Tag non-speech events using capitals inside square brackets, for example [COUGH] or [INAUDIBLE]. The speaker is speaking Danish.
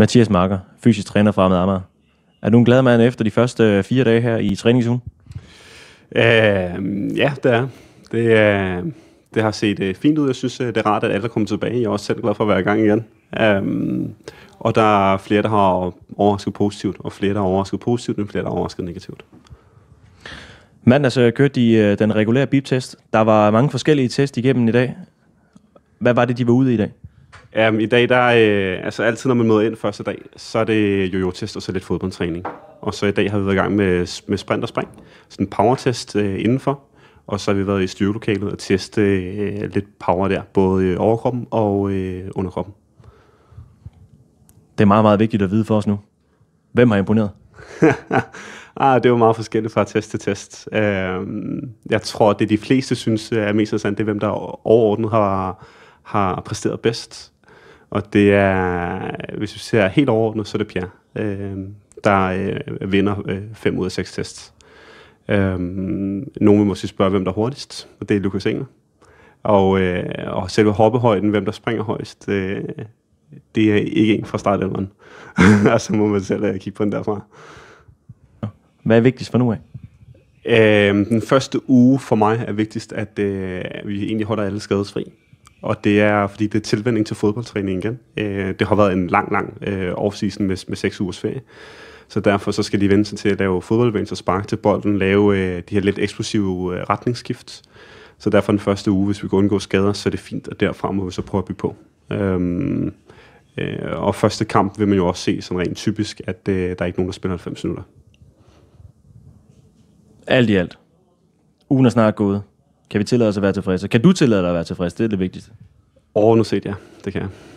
Mathias Marker, fysisk træner fra med Amager. Er du en glad mand efter de første øh, fire dage her i træningsugen? Øh, ja, det er. Det, øh, det har set øh, fint ud. Jeg synes, øh, det er rart, at alle er kommet tilbage. Jeg er også selv glad for at være i gang igen. Øh, og der er flere, der har overrasket positivt, og flere, der har overrasket positivt, og flere, der har overrasket negativt. Mandags altså, øh, kørt i øh, den regulære bip-test. Der var mange forskellige test igennem i dag. Hvad var det, de var ude i i dag? Ja, um, i dag, der øh, altså altid når man møder ind første dag, så er det jojo-test og så lidt fodboldtræning. Og så i dag har vi været i gang med, med sprint og spring, sådan en power-test øh, indenfor. Og så har vi været i styrkelokalet og teste øh, lidt power der, både overkroppen og øh, underkroppen. Det er meget, meget vigtigt at vide for os nu. Hvem har imponeret? [LAUGHS] ah, det var meget forskelligt fra test til test. Uh, jeg tror, det de fleste synes er mest interessant, det er hvem der overordnet har har præsteret bedst. Og det er, hvis vi ser helt overordnet, så er det Pierre, øh, der øh, vinder øh, fem ud af seks tests. Øh, nogen vil måske spørge, hvem der er hurtigst, og det er Lukas Engel. Og, øh, og selve hoppehøjden, hvem der springer højst, øh, det er ikke en fra startelveren. [LAUGHS] og så må man selv øh, kigge på den derfra. Hvad er vigtigst for nu af? Øh, den første uge for mig er vigtigst, at øh, vi egentlig holder alle skadesfri og det er, fordi det er tilvænding til fodboldtræning igen. Øh, det har været en lang, lang øh, offseason med, med seks ugers ferie. Så derfor så skal de vende sig til at lave fodboldbevægelser, spark til bolden, lave øh, de her lidt eksplosive øh, retningsskift. Så derfor den første uge, hvis vi kan undgå skader, så er det fint, og derfra må vi så prøve at bygge på. Øhm, øh, og første kamp vil man jo også se som rent typisk, at øh, der er ikke nogen, der spiller 90 minutter. Alt i alt. Ugen er snart gået. Kan vi tillade os at være tilfredse? Kan du tillade dig at være tilfreds? Det er det vigtigste. Overordnet set, ja. Det kan jeg.